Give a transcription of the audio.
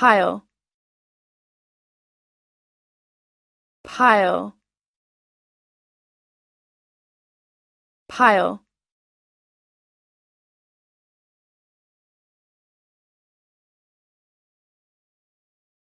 pile pile pile